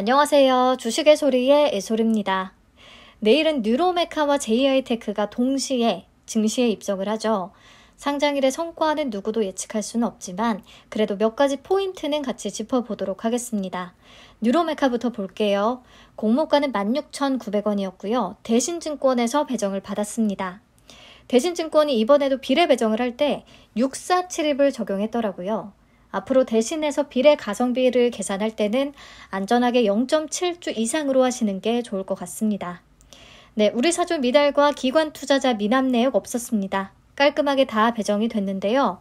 안녕하세요. 주식의 소리의 애리입니다 내일은 뉴로메카와 JI테크가 동시에 증시에 입석을 하죠. 상장일의 성과는 누구도 예측할 수는 없지만 그래도 몇 가지 포인트는 같이 짚어보도록 하겠습니다. 뉴로메카부터 볼게요. 공모가는 16,900원이었고요. 대신증권에서 배정을 받았습니다. 대신증권이 이번에도 비례 배정을 할 때6 4 7입을 적용했더라고요. 앞으로 대신해서 비례 가성비를 계산할 때는 안전하게 0.7주 이상으로 하시는 게 좋을 것 같습니다. 네, 우리 사주 미달과 기관 투자자 미남 내역 없었습니다. 깔끔하게 다 배정이 됐는데요.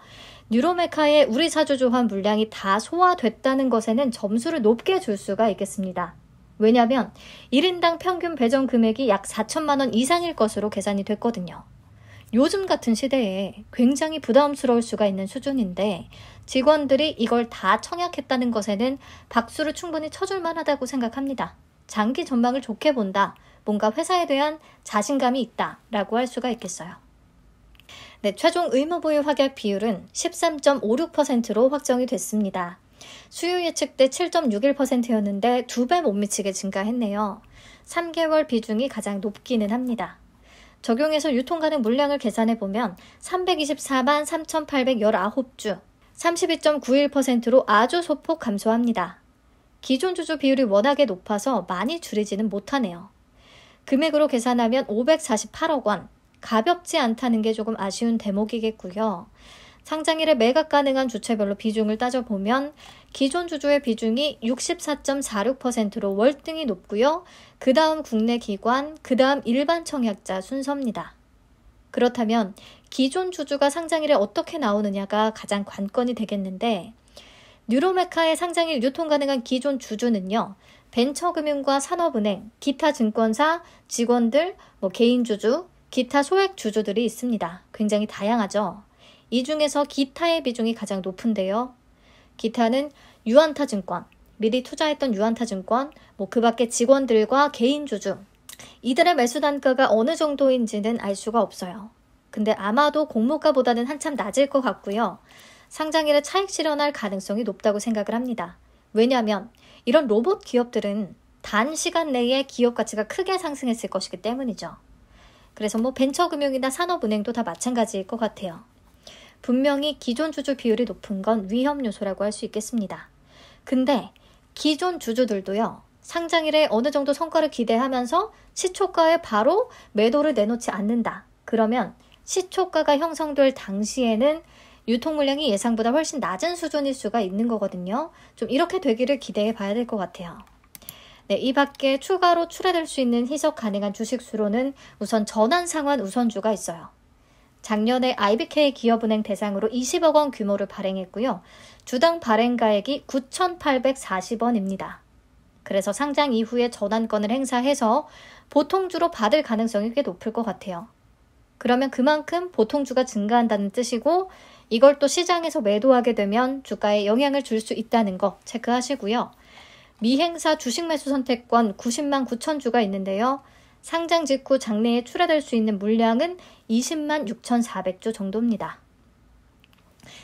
뉴로메카의 우리 사주 조합 물량이 다 소화됐다는 것에는 점수를 높게 줄 수가 있겠습니다. 왜냐하면 1인당 평균 배정 금액이 약 4천만 원 이상일 것으로 계산이 됐거든요. 요즘 같은 시대에 굉장히 부담스러울 수가 있는 수준인데 직원들이 이걸 다 청약했다는 것에는 박수를 충분히 쳐줄 만하다고 생각합니다. 장기 전망을 좋게 본다. 뭔가 회사에 대한 자신감이 있다. 라고 할 수가 있겠어요. 네, 최종 의무 보유 확약 비율은 13.56%로 확정이 됐습니다. 수요 예측 때 7.61%였는데 두 배 못 미치게 증가했네요. 3개월 비중이 가장 높기는 합니다. 적용해서 유통 가능 물량을 계산해 보면 324만 3,819주, 32.91%로 아주 소폭 감소합니다. 기존 주주 비율이 워낙에 높아서 많이 줄이지는 못하네요. 금액으로 계산하면 548억 원, 가볍지 않다는 게 조금 아쉬운 대목이겠고요. 상장일에 매각 가능한 주체별로 비중을 따져보면 기존 주주의 비중이 64.46%로 월등히 높고요. 그 다음 국내 기관, 그 다음 일반 청약자 순서입니다. 그렇다면 기존 주주가 상장일에 어떻게 나오느냐가 가장 관건이 되겠는데 뉴로메카의 상장일 유통 가능한 기존 주주는요. 벤처금융과 산업은행, 기타 증권사, 직원들, 뭐 개인 주주, 기타 소액 주주들이 있습니다. 굉장히 다양하죠. 이 중에서 기타의 비중이 가장 높은데요. 기타는 유한타증권, 미리 투자했던 유한타증권, 뭐 그 밖에 직원들과 개인주주, 이들의 매수 단가가 어느 정도인지는 알 수가 없어요. 근데 아마도 공모가보다는 한참 낮을 것 같고요. 상장일에 차익 실현할 가능성이 높다고 생각을 합니다. 왜냐하면 이런 로봇 기업들은 단 시간 내에 기업 가치가 크게 상승했을 것이기 때문이죠. 그래서 뭐 벤처금융이나 산업은행도 다 마찬가지일 것 같아요. 분명히 기존 주주 비율이 높은 건 위험 요소라고 할 수 있겠습니다. 근데 기존 주주들도요. 상장일에 어느 정도 성과를 기대하면서 시초가에 바로 매도를 내놓지 않는다. 그러면 시초가가 형성될 당시에는 유통 물량이 예상보다 훨씬 낮은 수준일 수가 있는 거거든요. 좀 이렇게 되기를 기대해 봐야 될 것 같아요. 네, 이 밖에 추가로 출하될 수 있는 희석 가능한 주식 수로는 우선 전환 상환 우선주가 있어요. 작년에 IBK 기업은행 대상으로 20억 원 규모를 발행했고요. 주당 발행 가액이 9,840원입니다. 그래서 상장 이후에 전환권을 행사해서 보통주로 받을 가능성이 꽤 높을 것 같아요. 그러면 그만큼 보통주가 증가한다는 뜻이고 이걸 또 시장에서 매도하게 되면 주가에 영향을 줄 수 있다는 거 체크하시고요. 미행사 주식 매수 선택권 90만 9천 주가 있는데요. 상장 직후 장내에 출하될 수 있는 물량은 20만 6,400조 정도입니다.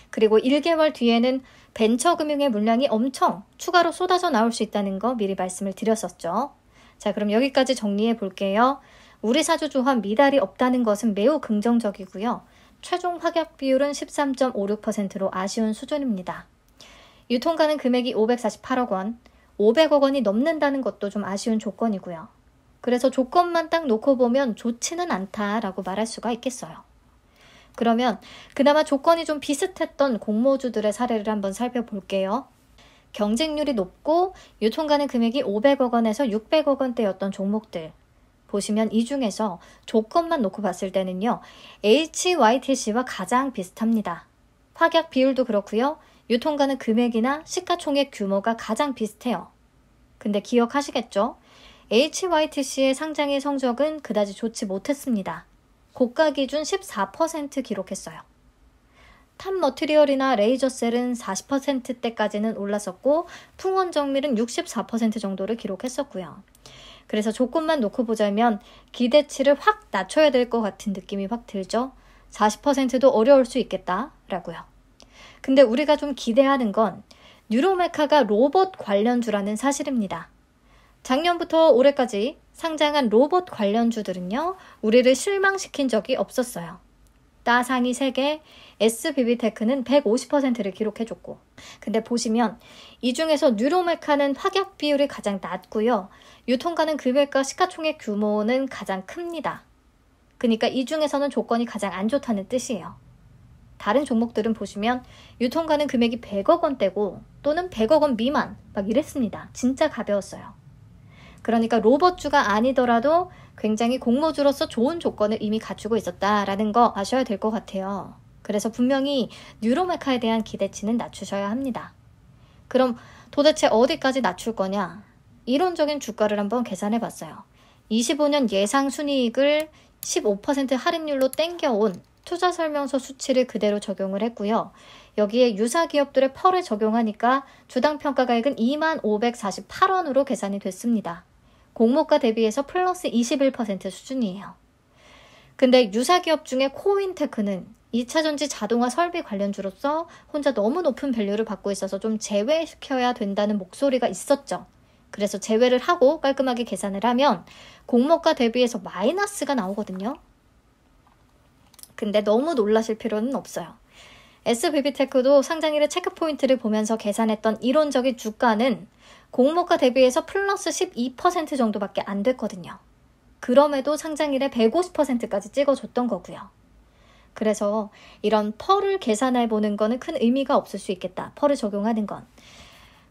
그리고 1개월 뒤에는 벤처금융의 물량이 엄청 추가로 쏟아져 나올 수 있다는 거 미리 말씀을 드렸었죠. 자, 그럼 여기까지 정리해 볼게요. 우리 사주 조합 미달이 없다는 것은 매우 긍정적이고요. 최종 확약 비율은 13.56%로 아쉬운 수준입니다. 유통가는 금액이 548억 원, 500억 원이 넘는다는 것도 좀 아쉬운 조건이고요. 그래서 조건만 딱 놓고 보면 좋지는 않다라고 말할 수가 있겠어요. 그러면 그나마 조건이 좀 비슷했던 공모주들의 사례를 한번 살펴볼게요. 경쟁률이 높고 유통가는 금액이 500억 원에서 600억 원대였던 종목들. 보시면 이 중에서 조건만 놓고 봤을 때는요. HYTC와 가장 비슷합니다. 확약 비율도 그렇고요. 유통가는 금액이나 시가총액 규모가 가장 비슷해요. 근데 기억하시겠죠? HYTC의 상장의 성적은 그다지 좋지 못했습니다. 고가 기준 14% 기록했어요. 탑 머티리얼이나 레이저셀은 40%대까지는 올랐었고 풍원 정밀은 64% 정도를 기록했었고요. 그래서 조건만 놓고 보자면 기대치를 확 낮춰야 될 것 같은 느낌이 확 들죠. 40%도 어려울 수 있겠다라고요. 근데 우리가 좀 기대하는 건 뉴로메카가 로봇 관련주라는 사실입니다. 작년부터 올해까지 상장한 로봇 관련주들은요, 우리를 실망시킨 적이 없었어요. 따상이 3개, SBB테크는 150%를 기록해줬고, 근데 보시면 이 중에서 뉴로메카는 화격 비율이 가장 낮고요, 유통가는 금액과 시가총액 규모는 가장 큽니다. 그러니까 이 중에서는 조건이 가장 안 좋다는 뜻이에요. 다른 종목들은 보시면 유통가는 금액이 100억 원대고 또는 100억 원 미만 막 이랬습니다. 진짜 가벼웠어요. 그러니까 로봇주가 아니더라도 굉장히 공모주로서 좋은 조건을 이미 갖추고 있었다라는 거 아셔야 될 것 같아요. 그래서 분명히 뉴로메카에 대한 기대치는 낮추셔야 합니다. 그럼 도대체 어디까지 낮출 거냐? 이론적인 주가를 한번 계산해 봤어요. 25년 예상 순이익을 15% 할인율로 땡겨온 투자 설명서 수치를 그대로 적용을 했고요. 여기에 유사 기업들의 펄을 적용하니까 주당 평가가액은 2만 548원으로 계산이 됐습니다. 공모가 대비해서 플러스 21% 수준이에요. 근데 유사 기업 중에 코인테크는 2차 전지 자동화 설비 관련주로서 혼자 너무 높은 밸류를 받고 있어서 좀 제외시켜야 된다는 목소리가 있었죠. 그래서 제외를 하고 깔끔하게 계산을 하면 공모가 대비해서 마이너스가 나오거든요. 근데 너무 놀라실 필요는 없어요. SBB테크도 상장일의 체크포인트를 보면서 계산했던 이론적인 주가는 공모가 대비해서 플러스 12% 정도밖에 안 됐거든요. 그럼에도 상장일에 150%까지 찍어줬던 거고요. 그래서 이런 펄을 계산해 보는 거는 큰 의미가 없을 수 있겠다. 펄을 적용하는 건.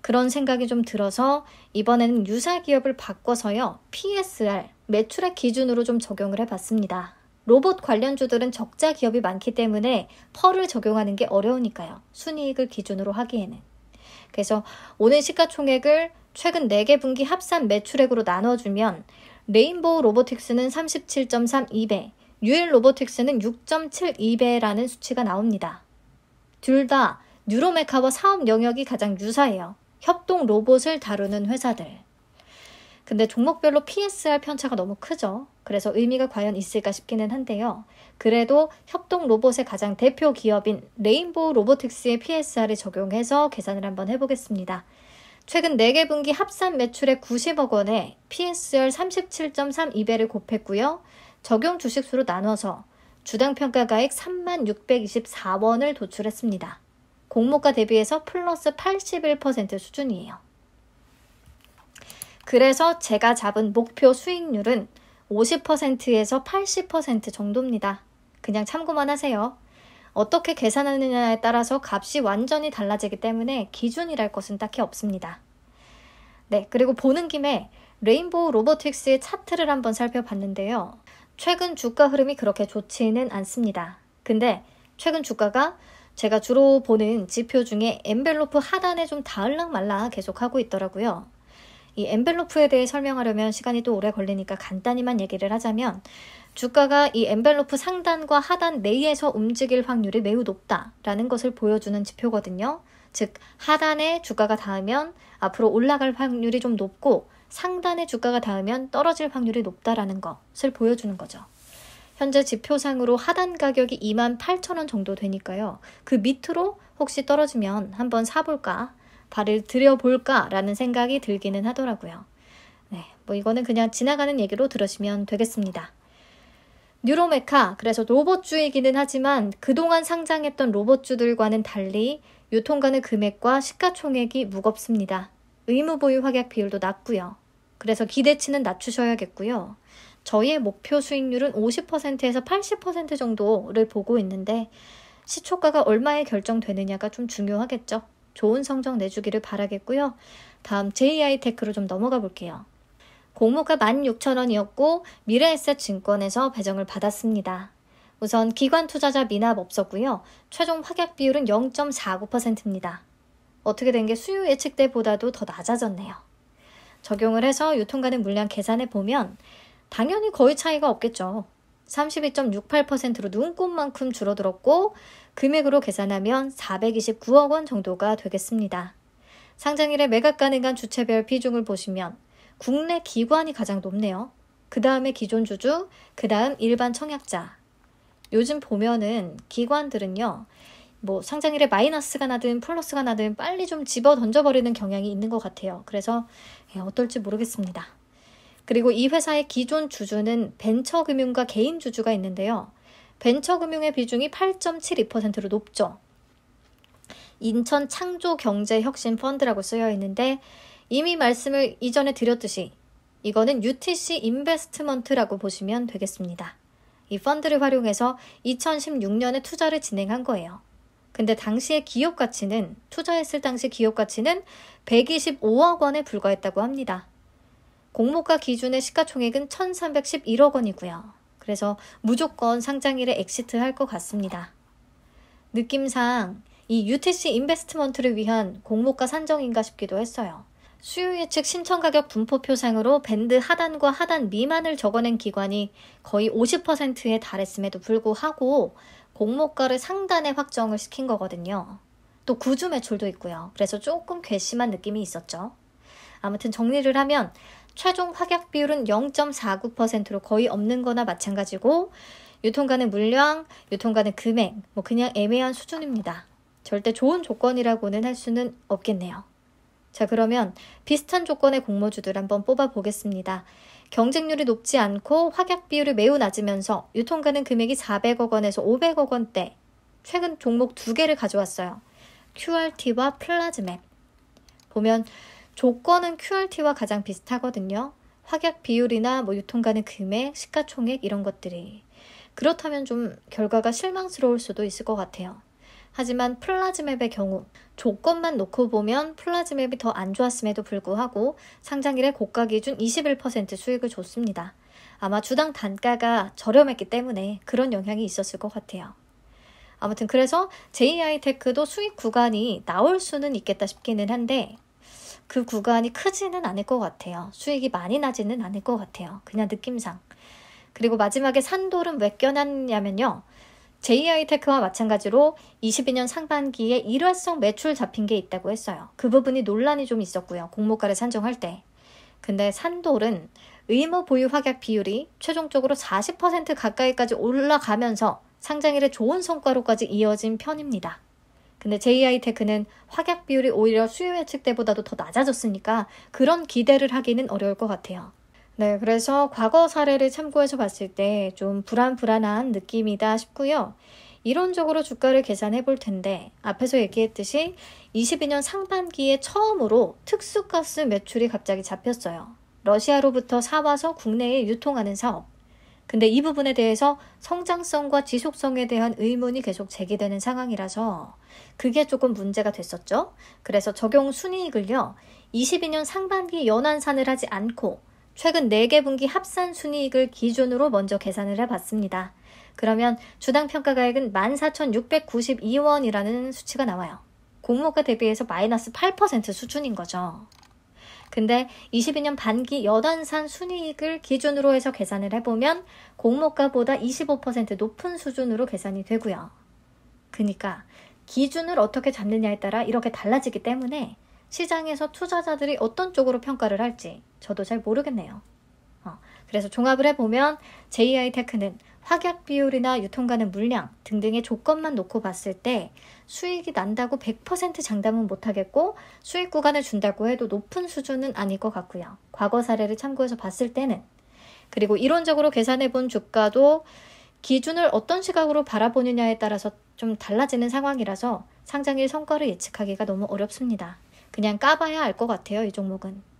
그런 생각이 좀 들어서 이번에는 유사 기업을 바꿔서요. PSR, 매출액 기준으로 좀 적용을 해 봤습니다. 로봇 관련주들은 적자 기업이 많기 때문에 펄을 적용하는 게 어려우니까요. 순이익을 기준으로 하기에는. 그래서 오늘 시가총액을 최근 4개 분기 합산 매출액으로 나눠주면 레인보우 로보틱스는 37.32배, 유일 로보틱스는 6.72배라는 수치가 나옵니다. 둘 다 뉴로메카와 사업 영역이 가장 유사해요. 협동 로봇을 다루는 회사들. 근데 종목별로 PSR 편차가 너무 크죠. 그래서 의미가 과연 있을까 싶기는 한데요. 그래도 협동 로봇의 가장 대표 기업인 레인보우 로보틱스의 PSR을 적용해서 계산을 한번 해보겠습니다. 최근 4개 분기 합산 매출의 90억 원에 PSR 37.32배를 곱했고요. 적용 주식수로 나눠서 주당 평가가액 36,624원을 도출했습니다. 공모가 대비해서 플러스 81% 수준이에요. 그래서 제가 잡은 목표 수익률은 50%에서 80% 정도입니다. 그냥 참고만 하세요. 어떻게 계산하느냐에 따라서 값이 완전히 달라지기 때문에 기준이랄 것은 딱히 없습니다. 네, 그리고 보는 김에 레인보우 로보틱스의 차트를 한번 살펴봤는데요. 최근 주가 흐름이 그렇게 좋지는 않습니다. 근데 최근 주가가 제가 주로 보는 지표 중에 엔벨로프 하단에 좀 닿을락 말락 계속하고 있더라고요. 이 엔벨로프에 대해 설명하려면 시간이 또 오래 걸리니까 간단히만 얘기를 하자면 주가가 이 엔벨로프 상단과 하단 내에서 움직일 확률이 매우 높다라는 것을 보여주는 지표거든요. 즉 하단에 주가가 닿으면 앞으로 올라갈 확률이 좀 높고 상단에 주가가 닿으면 떨어질 확률이 높다라는 것을 보여주는 거죠. 현재 지표상으로 하단 가격이 28,000원 정도 되니까요. 그 밑으로 혹시 떨어지면 한번 사볼까 발을 들여볼까라는 생각이 들기는 하더라고요. 네, 뭐 이거는 그냥 지나가는 얘기로 들으시면 되겠습니다. 뉴로메카, 그래서 로봇주이기는 하지만 그동안 상장했던 로봇주들과는 달리 유통가는 금액과 시가총액이 무겁습니다. 의무보유 확약 비율도 낮고요. 그래서 기대치는 낮추셔야겠고요. 저희의 목표 수익률은 50%에서 80% 정도를 보고 있는데 시초가가 얼마에 결정되느냐가 좀 중요하겠죠. 좋은 성적 내주기를 바라겠고요. 다음 JI 테크로 좀 넘어가 볼게요. 공모가 16,000원이었고 미래에셋 증권에서 배정을 받았습니다. 우선 기관 투자자 미납 없었고요. 최종 확약 비율은 0.49%입니다. 어떻게 된 게 수요 예측때보다도더 낮아졌네요. 적용을 해서 유통가는 물량 계산해 보면 당연히 거의 차이가 없겠죠. 32.68%로 눈꽃만큼 줄어들었고 금액으로 계산하면 429억 원 정도가 되겠습니다. 상장일에 매각 가능한 주체별 비중을 보시면 국내 기관이 가장 높네요. 그 다음에 기존 주주, 그 다음 일반 청약자. 요즘 보면은 기관들은요, 뭐 상장일에 마이너스가 나든 플러스가 나든 빨리 좀 집어 던져버리는 경향이 있는 것 같아요. 그래서 예, 어떨지 모르겠습니다. 그리고 이 회사의 기존 주주는 벤처금융과 개인 주주가 있는데요. 벤처금융의 비중이 8.72%로 높죠. 인천 창조경제혁신펀드라고 쓰여 있는데 이미 말씀을 이전에 드렸듯이 이거는 UTC 인베스트먼트라고 보시면 되겠습니다. 이 펀드를 활용해서 2016년에 투자를 진행한 거예요. 근데 당시의 기업 가치는 투자했을 당시 기업 가치는 125억 원에 불과했다고 합니다. 공모가 기준의 시가총액은 1311억 원이고요. 그래서 무조건 상장일에 엑시트 할 것 같습니다. 느낌상 이 UTC 인베스트먼트를 위한 공모가 산정인가 싶기도 했어요. 수요 예측 신청 가격 분포표상으로 밴드 하단과 하단 미만을 적어낸 기관이 거의 50%에 달했음에도 불구하고 공모가를 상단에 확정을 시킨 거거든요. 또 구주 매출도 있고요. 그래서 조금 괘씸한 느낌이 있었죠. 아무튼 정리를 하면 최종 확약 비율은 0.49%로 거의 없는 거나 마찬가지고 유통가는 물량, 유통가는 금액, 뭐 그냥 애매한 수준입니다. 절대 좋은 조건이라고는 할 수는 없겠네요. 자, 그러면 비슷한 조건의 공모주들 한번 뽑아보겠습니다. 경쟁률이 높지 않고 확약 비율이 매우 낮으면서 유통가는 금액이 400억 원에서 500억 원대. 최근 종목 두 개를 가져왔어요. QRT와 플라즈맵. 보면 조건은 QRT와 가장 비슷하거든요. 확약 비율이나 뭐 유통가는 금액, 시가총액 이런 것들이. 그렇다면 좀 결과가 실망스러울 수도 있을 것 같아요. 하지만 플라즈맵의 경우 조건만 놓고 보면 플라즈맵이 더 안 좋았음에도 불구하고 상장일에 고가 기준 21% 수익을 줬습니다. 아마 주당 단가가 저렴했기 때문에 그런 영향이 있었을 것 같아요. 아무튼 그래서 JI테크도 수익 구간이 나올 수는 있겠다 싶기는 한데 그 구간이 크지는 않을 것 같아요. 수익이 많이 나지는 않을 것 같아요. 그냥 느낌상. 그리고 마지막에 산돌은 왜 껴놨냐면요. JI 테크와 마찬가지로 22년 상반기에 일회성 매출 잡힌 게 있다고 했어요. 그 부분이 논란이 좀 있었고요. 공모가를 산정할 때. 근데 산돌은 의무 보유 확약 비율이 최종적으로 40% 가까이까지 올라가면서 상장일에 좋은 성과로까지 이어진 편입니다. 근데 JI 테크는 확약 비율이 오히려 수요 예측때보다도 더 낮아졌으니까 그런 기대를 하기는 어려울 것 같아요. 네, 그래서 과거 사례를 참고해서 봤을 때 좀 불안불안한 느낌이다 싶고요. 이론적으로 주가를 계산해 볼 텐데 앞에서 얘기했듯이 22년 상반기에 처음으로 특수가스 매출이 갑자기 잡혔어요. 러시아로부터 사와서 국내에 유통하는 사업. 근데 이 부분에 대해서 성장성과 지속성에 대한 의문이 계속 제기되는 상황이라서 그게 조금 문제가 됐었죠. 그래서 적용 순이익을요, 22년 상반기 연환산을 하지 않고 최근 4개 분기 합산 순이익을 기준으로 먼저 계산을 해봤습니다. 그러면 주당 평가가액은 14,692원이라는 수치가 나와요. 공모가 대비해서 마이너스 8% 수준인 거죠. 근데 22년 반기 여단산 순이익을 기준으로 해서 계산을 해보면 공모가보다 25% 높은 수준으로 계산이 되고요. 그니까 기준을 어떻게 잡느냐에 따라 이렇게 달라지기 때문에 시장에서 투자자들이 어떤 쪽으로 평가를 할지 저도 잘 모르겠네요. 어, 그래서 종합을 해보면 JI테크는 확약 비율이나 유통가는 물량 등등의 조건만 놓고 봤을 때 수익이 난다고 100% 장담은 못하겠고 수익 구간을 준다고 해도 높은 수준은 아닐 것 같고요. 과거 사례를 참고해서 봤을 때는 그리고 이론적으로 계산해 본 주가도 기준을 어떤 시각으로 바라보느냐에 따라서 좀 달라지는 상황이라서 상장일 성과를 예측하기가 너무 어렵습니다. 그냥 까봐야 알 것 같아요, 이 종목은.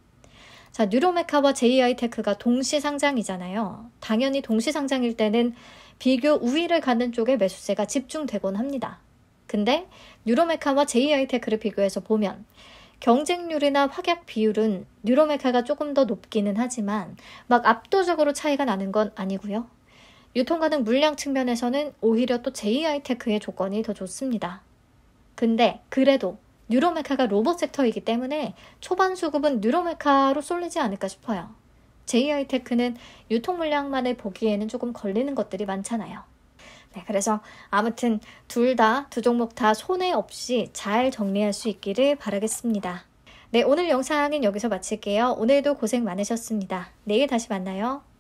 자, 뉴로메카와 JI테크가 동시 상장이잖아요. 당연히 동시 상장일 때는 비교 우위를 가는 쪽에 매수세가 집중되곤 합니다. 근데 뉴로메카와 JI테크를 비교해서 보면 경쟁률이나 확약 비율은 뉴로메카가 조금 더 높기는 하지만 막 압도적으로 차이가 나는 건 아니고요. 유통가능 물량 측면에서는 오히려 또 JI테크의 조건이 더 좋습니다. 근데 그래도 뉴로메카가 로봇 섹터이기 때문에 초반 수급은 뉴로메카로 쏠리지 않을까 싶어요. JI 테크는 유통 물량만을 보기에는 조금 걸리는 것들이 많잖아요. 네, 그래서 아무튼 둘 다 두 종목 다 손해 없이 잘 정리할 수 있기를 바라겠습니다. 네, 오늘 영상은 여기서 마칠게요. 오늘도 고생 많으셨습니다. 내일 다시 만나요.